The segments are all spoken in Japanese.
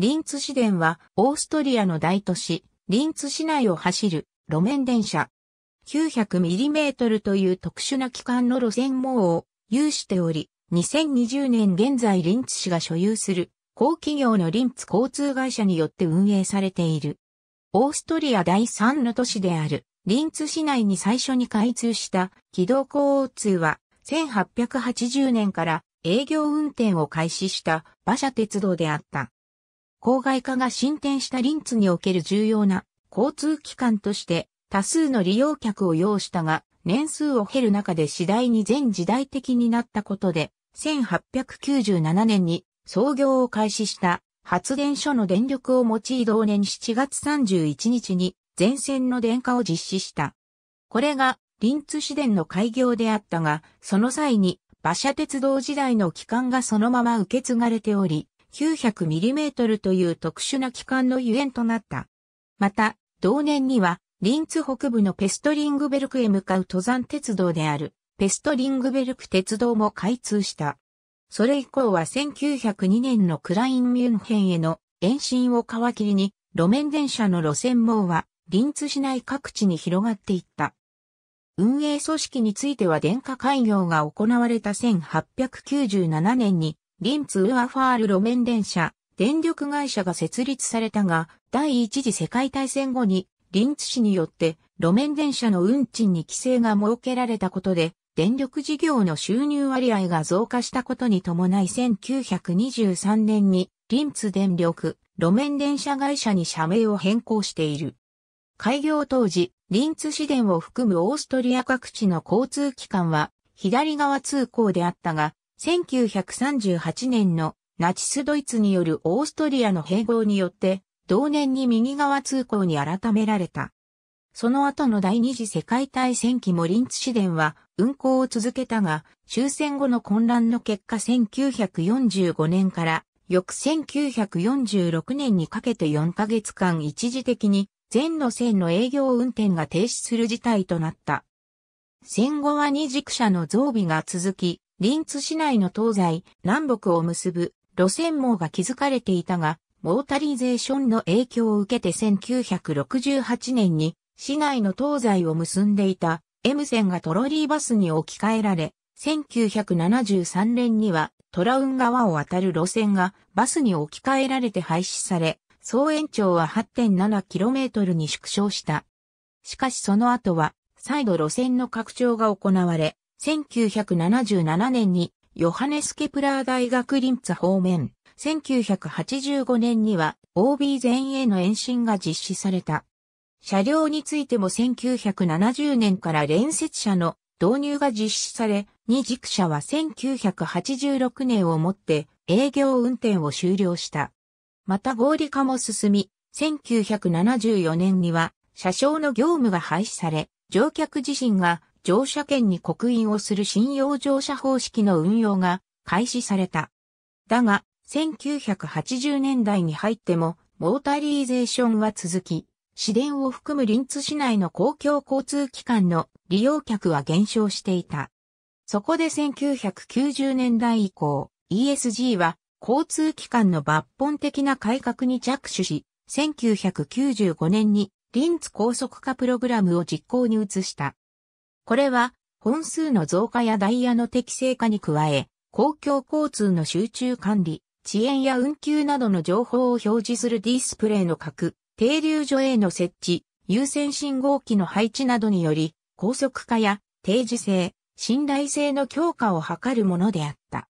リンツ市電は、オーストリアの大都市、リンツ市内を走る路面電車。900mm という特殊な機関の路線網を有しており、2020年現在リンツ市が所有する、高企業のリンツ交通会社によって運営されている。オーストリア第3の都市である、リンツ市内に最初に開通した軌道交通は、1880年から営業運転を開始した馬車鉄道であった。郊外化が進展したリンツにおける重要な交通機関として多数の利用客を要したが、年数を経る中で次第に全時代的になったことで、1897年に創業を開始した発電所の電力を用い同年7月31日に全線の電化を実施した。これがリンツ市電の開業であったが、その際に馬車鉄道時代の機関がそのまま受け継がれており、900mm という特殊な機関のゆえんとなった。また、同年には、リンツ北部のペストリングベルクへ向かう登山鉄道である、ペストリングベルク鉄道も開通した。それ以降は1902年のクラインミュンヘンへの延伸を皮切りに、路面電車の路線網は、リンツ市内各地に広がっていった。運営組織については電化開業が行われた1897年にリンツウアファール路面電車、電力会社が設立されたが、第一次世界大戦後に、リンツ市によって路面電車の運賃に規制が設けられたことで、電力事業の収入割合が増加したことに伴い1923年に、リンツ電力、路面電車会社に社名を変更している。開業当時、リンツ市電を含むオーストリア各地の交通機関は、左側通行であったが、1938年のナチスドイツによるオーストリアの併合によって、同年に右側通行に改められた。その後の第二次世界大戦期もリンツ市電は運行を続けたが、終戦後の混乱の結果1945年から翌1946年にかけて4ヶ月間一時的に全路線の営業運転が停止する事態となった。戦後は二軸車の増備が続き、リンツ市内の東西、南北を結ぶ路線網が築かれていたが、モータリゼーションの影響を受けて1968年に市内の東西を結んでいた M 線がトロリーバスに置き換えられ、1973年にはトラウン川を渡る路線がバスに置き換えられて廃止され、総延長は 8.7km に縮小した。しかしその後は再度路線の拡張が行われ、1977年にヨハネス・ケプラー大学リンツ方面、1985年には OB 全への延伸が実施された。車両についても1970年から連接車の導入が実施され、二軸車は1986年をもって営業運転を終了した。また合理化も進み、1974年には車掌の業務が廃止され、乗客自身が乗車券に刻印をする信用乗車方式の運用が開始された。だが、1980年代に入っても、モータリーゼーションは続き、市電を含むリンツ市内の公共交通機関の利用客は減少していた。そこで1990年代以降、ESG は交通機関の抜本的な改革に着手し、1995年にリンツ高速化プログラムを実行に移した。これは本数の増加やダイヤの適正化に加え、公共交通の集中管理、遅延や運休などの情報を表示するディスプレイの核、停留所への設置、優先信号機の配置などにより、高速化や定時性、信頼性の強化を図るものであった。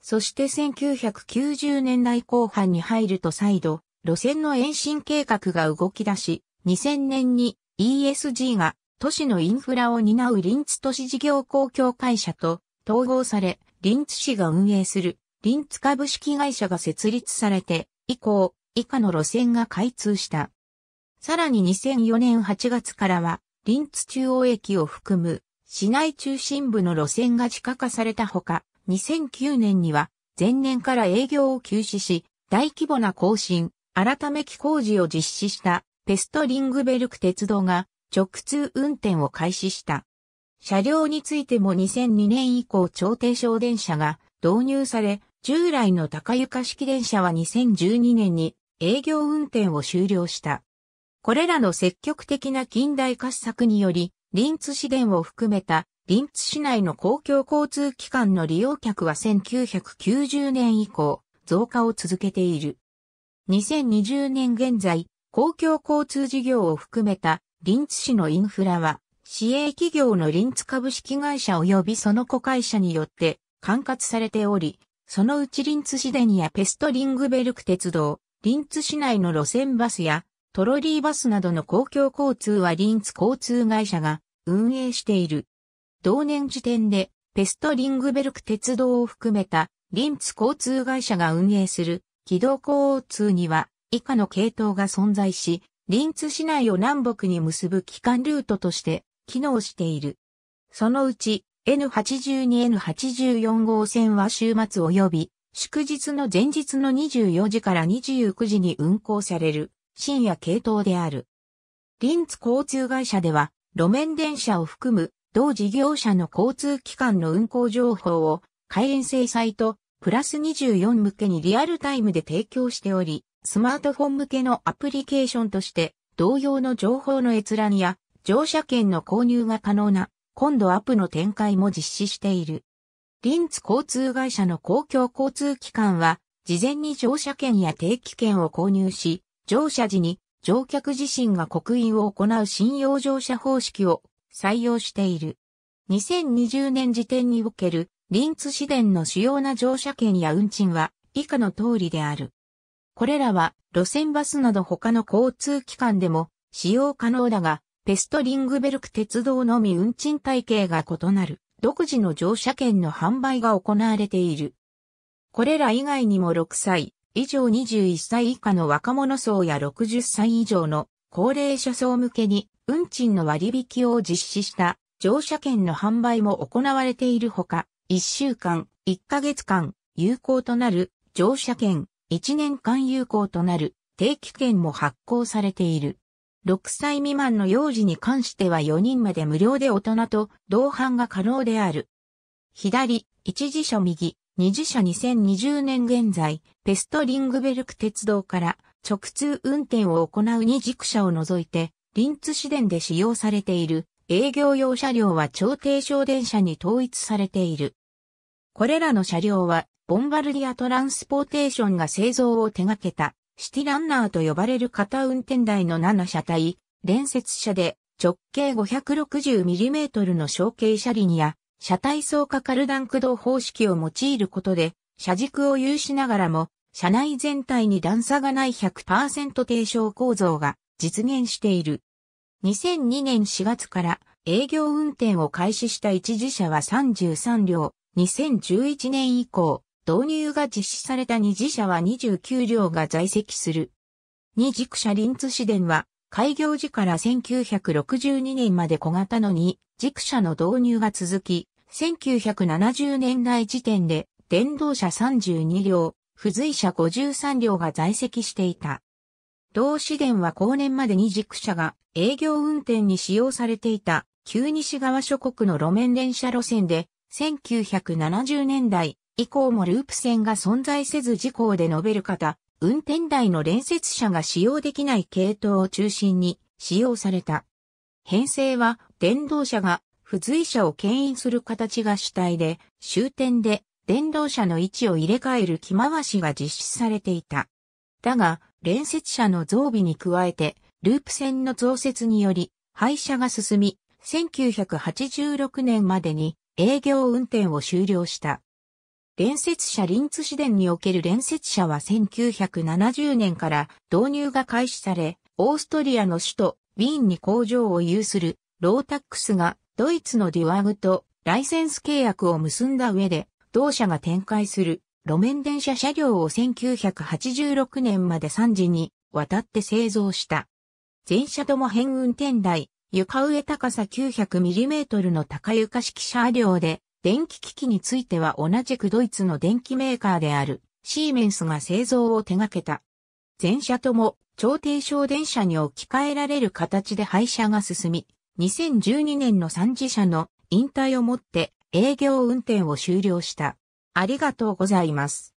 そして1990年代後半に入ると再度、路線の延伸計画が動き出し、2000年に ESG が都市のインフラを担うリンツ都市事業公共会社と統合され、リンツ市が運営するリンツ株式会社が設立されて、以降、以下の路線が開通した。さらに2004年8月からは、リンツ中央駅を含む市内中心部の路線が地下化されたほか、2009年には前年から営業を休止し、大規模な更新、改めき工事を実施したペストリングベルク鉄道が直通運転を開始した。車両についても2002年以降超低床電車が導入され、従来の高床式電車は2012年に営業運転を終了した。これらの積極的な近代化施策により、リンツ市電を含めたリンツ市内の公共交通機関の利用客は1990年以降増加を続けている。2020年現在、公共交通事業を含めたリンツ市のインフラは、市営企業のリンツ株式会社及びその子会社によって管轄されており、そのうちリンツ市電やペストリングベルク鉄道、リンツ市内の路線バスやトロリーバスなどの公共交通はリンツ交通会社が運営している。同年時点でペストリングベルク鉄道を含めたリンツ交通会社が運営する軌道交通には以下の系統が存在し、リンツ市内を南北に結ぶ機関ルートとして機能している。そのうち N82N84 号線は週末及び祝日の前日の24時から29時に運行される深夜系統である。リンツ交通会社では路面電車を含む同事業者の交通機関の運行情報を会員制サイトプラス24向けにリアルタイムで提供しており、スマートフォン向けのアプリケーションとして同様の情報の閲覧や乗車券の購入が可能な今度アップの展開も実施している。リンツ交通会社の公共交通機関は事前に乗車券や定期券を購入し乗車時に乗客自身が刻印を行う信用乗車方式を採用している。2020年時点における、リンツ市電の主要な乗車券や運賃は以下の通りである。これらは路線バスなど他の交通機関でも使用可能だが、ペストリングベルク鉄道のみ運賃体系が異なる独自の乗車券の販売が行われている。これら以外にも6歳以上21歳以下の若者層や60歳以上の高齢者層向けに運賃の割引を実施した乗車券の販売も行われているほか、1週間、1ヶ月間、有効となる乗車券、1年間有効となる定期券も発行されている。6歳未満の幼児に関しては4人まで無料で大人と同伴が可能である。左、一時車、右、二次車。2020年現在、ペストリングベルク鉄道から直通運転を行う二軸車を除いて、臨ツ市電で使用されている営業用車両は超低床電車に統一されている。これらの車両はボンバルディア・トランスポーテーションが製造を手掛けた、シティランナーと呼ばれる型運転台の7車体、連接車で直径 560mm の小径車輪や、車体層加カルダン駆動方式を用いることで、車軸を有しながらも、車内全体に段差がない100%低床構造が実現している。2002年4月から営業運転を開始した一時車は33両、2011年以降、導入が実施された2次車は29両が在籍する。2軸車リンツ市電は、開業時から1962年まで小型のに軸車の導入が続き、1970年代時点で、電動車32両、付随車53両が在籍していた。同市電は後年までに軸車が営業運転に使用されていた旧西側諸国の路面電車路線で1970年代以降もループ線が存在せず事項で述べる方、運転台の連接車が使用できない系統を中心に使用された。編成は電動車が付随車を牽引する形が主体で、終点で電動車の位置を入れ替える気回しが実施されていた。だが、連接車の増備に加えて、ループ線の増設により、廃車が進み、1986年までに営業運転を終了した。連接車リンツ市電における連接車は1970年から導入が開始され、オーストリアの首都ウィーンに工場を有するロータックスがドイツのデュアグとライセンス契約を結んだ上で、同社が展開する路面電車車両を1986年まで3時に渡って製造した。全車とも変運転台、床上高さ 900mm の高床式車両で、電気機器については同じくドイツの電気メーカーであるシーメンスが製造を手掛けた。全車とも超低床電車に置き換えられる形で廃車が進み、2012年の3次車の引退をもって営業運転を終了した。ありがとうございます。